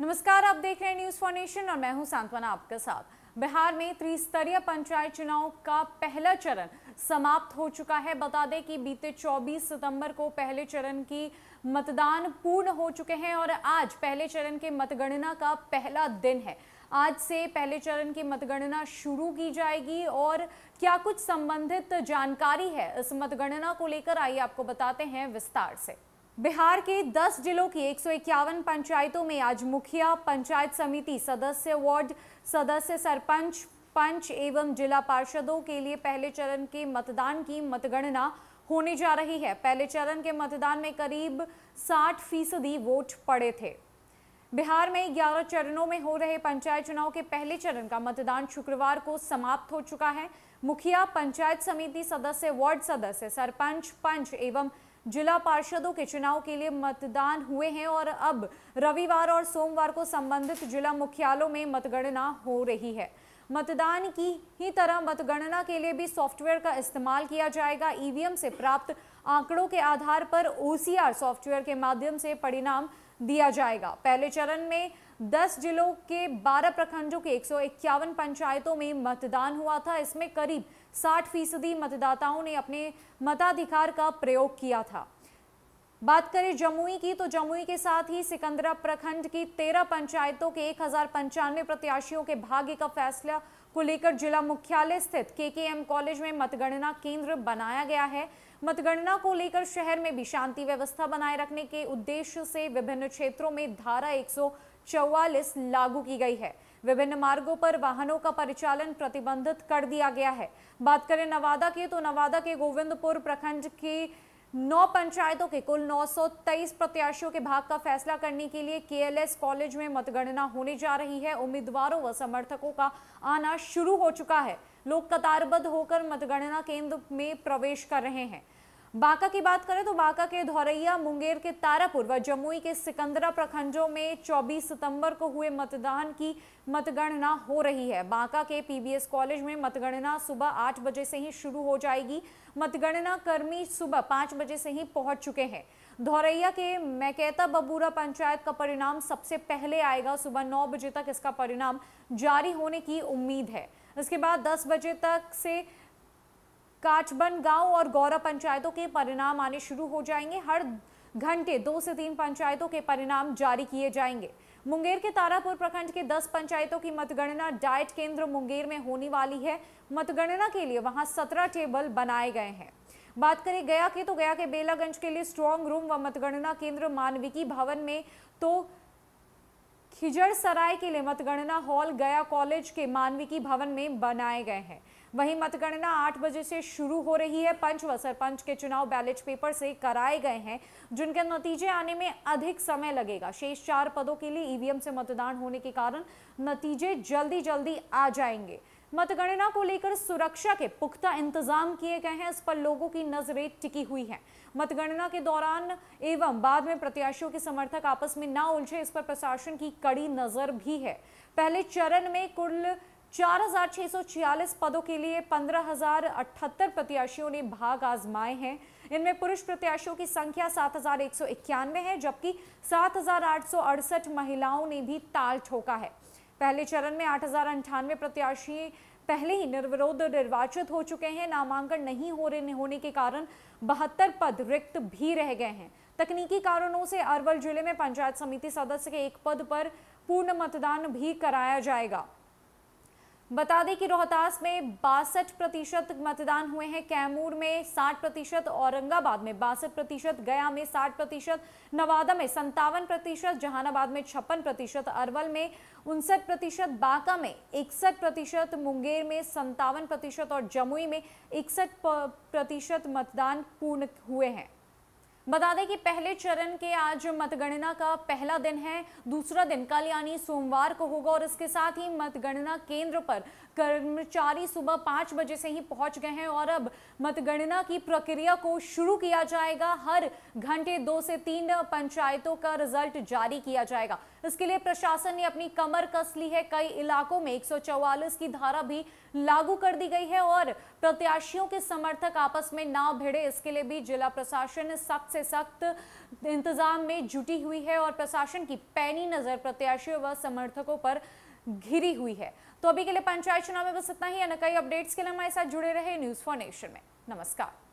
नमस्कार आप देख रहे हैं न्यूज नेशन और मैं हूं सांत्वना आपके साथ बिहार में त्रिस्तरीय पंचायत चुनाव का पहला चरण समाप्त हो चुका है बता दें कि बीते 24 सितंबर को पहले चरण की मतदान पूर्ण हो चुके हैं और आज पहले चरण के मतगणना का पहला दिन है आज से पहले चरण की मतगणना शुरू की जाएगी और क्या कुछ संबंधित जानकारी है इस मतगणना को लेकर आइए आपको बताते हैं विस्तार से बिहार के 10 जिलों की एक पंचायतों में आज मुखिया पंचायत समिति सदस्य वार्ड सदस्य सरपंच पंच एवं जिला पार्षदों के लिए पहले चरण के मतदान की मतगणना होने जा रही है पहले चरण के मतदान में करीब 60 फीसदी वोट पड़े थे बिहार में 11 चरणों में हो रहे पंचायत चुनाव के पहले चरण का मतदान शुक्रवार को समाप्त हो चुका है मुखिया पंचायत समिति सदस्य वार्ड सदस्य सरपंच पंच एवं जिला पार्षदों के चुनाव के लिए मतदान हुए हैं और अब रविवार और सोमवार को संबंधित जिला मुख्यालयों में मतगणना हो रही है मतदान की ही तरह मतगणना के लिए भी सॉफ्टवेयर का इस्तेमाल किया जाएगा ईवीएम से प्राप्त आंकड़ों के आधार पर ओसीआर सॉफ्टवेयर के माध्यम से परिणाम दिया जाएगा पहले चरण में दस जिलों के बारह प्रखंडों के एक पंचायतों में मतदान हुआ था इसमें करीब 60 फीसदी मतदाताओं ने अपने मताधिकार का प्रयोग किया था बात करें जमुई की तो जमुई के साथ ही सिकंदरा प्रखंड की तेरह पंचायतों के एक प्रत्याशियों के भाग्य का फैसला को लेकर जिला मुख्यालय स्थित केकेएम कॉलेज में मतगणना केंद्र बनाया गया है मतगणना को लेकर शहर में भी शांति व्यवस्था बनाए रखने के उद्देश्य से विभिन्न क्षेत्रों में धारा चौवालीस लागू की गई है विभिन्न मार्गों पर वाहनों का परिचालन प्रतिबंधित कर दिया गया है बात करें नवादा की तो नवादा के गोविंदपुर प्रखंड की नौ पंचायतों के कुल 923 प्रत्याशियों के भाग का फैसला करने के लिए केएलएस कॉलेज में मतगणना होने जा रही है उम्मीदवारों व समर्थकों का आना शुरू हो चुका है लोग कतारबद्ध होकर मतगणना केंद्र में प्रवेश कर रहे हैं बांका की बात करें तो बांका के धौरैया मुंगेर के तारापुर व जमुई के सिकंदरा प्रखंडों में 24 सितंबर को हुए मतदान की मतगणना हो रही है बांका के पीबीएस कॉलेज में मतगणना सुबह 8 बजे से ही शुरू हो जाएगी मतगणना कर्मी सुबह 5 बजे से ही पहुंच चुके हैं धौरैया के मैकेता बबूरा पंचायत का परिणाम सबसे पहले आएगा सुबह नौ बजे तक इसका परिणाम जारी होने की उम्मीद है इसके बाद दस बजे तक से काचबन गांव और गौरव पंचायतों के परिणाम आने शुरू हो जाएंगे हर घंटे दो से तीन पंचायतों के परिणाम जारी किए जाएंगे मुंगेर के तारापुर प्रखंड के 10 पंचायतों की मतगणना डाइट केंद्र मुंगेर में होने वाली है मतगणना के लिए वहां 17 टेबल बनाए गए हैं बात करें गया की तो गया के बेलागंज के लिए स्ट्रांग रूम व मतगणना केंद्र मानविकी भवन में तो खिजड़सराय के लिए मतगणना हॉल गया कॉलेज के मानविकी भवन में बनाए गए हैं वहीं मतगणना 8 बजे से शुरू हो रही है पंच व सरपंच के चुनाव बैलेट पेपर से कराए गए हैं जिनके नतीजे आने में अधिक समय लगेगा शेष चार पदों के लिए ईवीएम से मतदान होने के कारण नतीजे जल्दी जल्दी आ जाएंगे मतगणना को लेकर सुरक्षा के पुख्ता इंतजाम किए गए हैं इस पर लोगों की नजरें टिकी हुई हैं मतगणना के दौरान एवं बाद में प्रत्याशियों के समर्थक आपस में ना उलझे इस पर प्रशासन की कड़ी नजर भी है पहले चरण में कुल 4,646 पदों के लिए पंद्रह प्रत्याशियों ने भाग आजमाए हैं इनमें पुरुष प्रत्याशियों की संख्या सात है जबकि सात महिलाओं ने भी ताल ठोका है पहले चरण में आठ प्रत्याशी पहले ही निर्विरोध निर्वाचित हो चुके हैं नामांकन नहीं हो रहे होने के कारण बहत्तर पद रिक्त भी रह गए हैं तकनीकी कारणों से अरवल जिले में पंचायत समिति सदस्य के एक पद पर पूर्ण मतदान भी कराया जाएगा बता दें कि रोहतास में बासठ प्रतिशत मतदान हुए हैं कैमूर में 60 प्रतिशत औरंगाबाद में बासठ प्रतिशत गया में 60 प्रतिशत नवादा में संतावन प्रतिशत जहानाबाद में छप्पन प्रतिशत अरवल में उनसठ प्रतिशत बांका में इकसठ प्रतिशत मुंगेर में संतावन प्रतिशत और जमुई में इकसठ प्रतिशत मतदान पूर्ण हुए हैं बता दें कि पहले चरण के आज मतगणना का पहला दिन है दूसरा दिन कल यानी सोमवार को होगा और इसके साथ ही मतगणना केंद्र पर कर्मचारी सुबह पाँच बजे से ही पहुंच गए हैं और अब मतगणना की प्रक्रिया को शुरू किया जाएगा हर घंटे दो से तीन पंचायतों का रिजल्ट जारी किया जाएगा इसके लिए प्रशासन ने अपनी कमर कस ली है कई इलाकों में एक की धारा भी लागू कर दी गई है और प्रत्याशियों के समर्थक आपस में ना भिड़े इसके लिए भी जिला प्रशासन ने सख्त से सख्त इंतजाम में जुटी हुई है और प्रशासन की पैनी नजर प्रत्याशियों व समर्थकों पर घिरी हुई है तो अभी के लिए पंचायत चुनाव में बस इतना ही अन्य कई अपडेट्स के लिए हमारे साथ जुड़े रहे न्यूज फॉर नेशन में नमस्कार